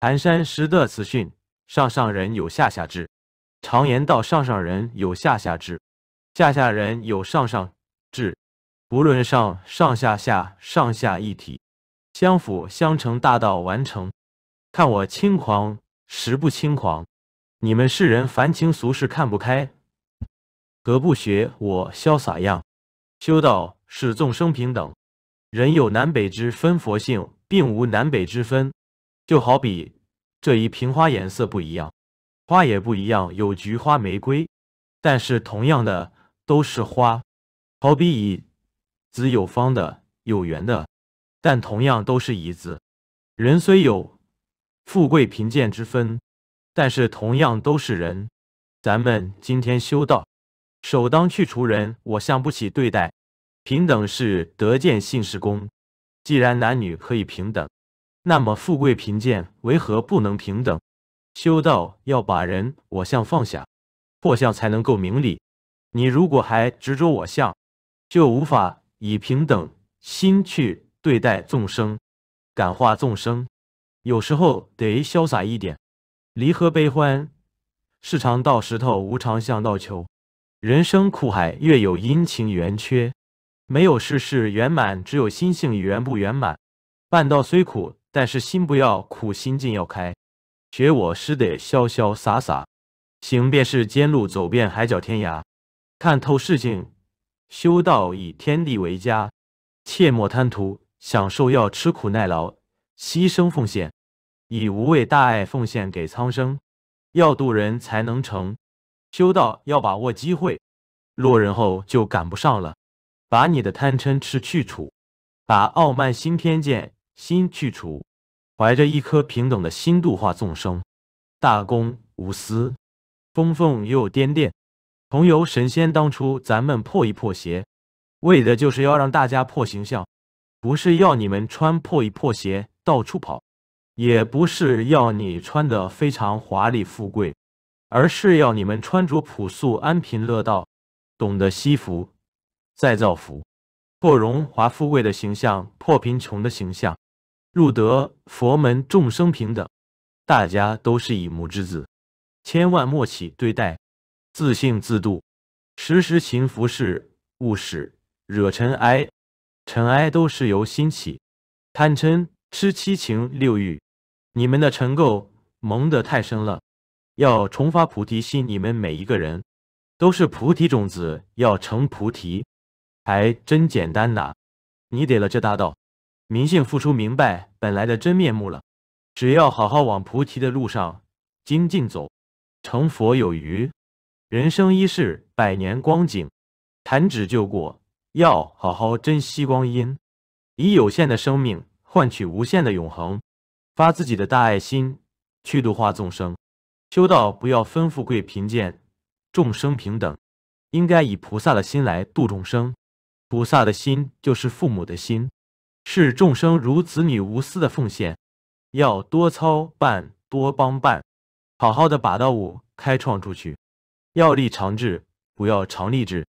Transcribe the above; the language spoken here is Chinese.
寒山拾得词训：上上人有下下智，常言道上上人有下下智，下下人有上上智。不论上上下下上下一体，相辅相成大道完成。看我轻狂实不轻狂，你们世人凡情俗事看不开，何不学我潇洒样？修道是众生平等，人有南北之分，佛性并无南北之分。就好比这一瓶花颜色不一样，花也不一样，有菊花、玫瑰，但是同样的都是花。好比椅子有方的，有圆的，但同样都是椅子。人虽有富贵贫贱之分，但是同样都是人。咱们今天修道，首当去除人我相、不起对待，平等是得见性是功。既然男女可以平等。那么富贵贫贱为何不能平等？修道要把人我相放下，破相才能够明理。你如果还执着我相，就无法以平等心去对待众生，感化众生。有时候得潇洒一点，离合悲欢，世常到石头，无常向到求。人生苦海，月有阴晴圆缺，没有事事圆满，只有心性圆不圆满。半道虽苦。但是心不要苦，心境要开。学我师得潇潇洒洒，行便是坚路，走遍海角天涯。看透世境，修道以天地为家，切莫贪图享受，要吃苦耐劳，牺牲奉献，以无畏大爱奉献给苍生。要度人才能成，修道要把握机会，落人后就赶不上了。把你的贪嗔痴去除，把傲慢心、偏见心去除。怀着一颗平等的心度化众生，大公无私，疯奉又颠颠。同游神仙。当初咱们破一破鞋，为的就是要让大家破形象，不是要你们穿破一破鞋到处跑，也不是要你穿的非常华丽富贵，而是要你们穿着朴素安贫乐道，懂得惜福，再造福，破荣华富贵的形象，破贫穷的形象。入得佛门，众生平等，大家都是一母之子，千万莫起对待，自性自度，时时勤拂拭，勿使惹尘埃。尘埃都是由心起，贪嗔痴七情六欲，你们的尘垢蒙得太深了，要重发菩提心。你们每一个人都是菩提种子，要成菩提，还真简单呐！你得了这大道。明信付出，明白本来的真面目了。只要好好往菩提的路上精进走，成佛有余。人生一世，百年光景，弹指就过。要好好珍惜光阴，以有限的生命换取无限的永恒。发自己的大爱心去度化众生，修道不要分富贵贫贱，众生平等，应该以菩萨的心来度众生。菩萨的心就是父母的心。是众生如子女，无私的奉献，要多操办，多帮办，好好的把道务开创出去。要立长志，不要长立志。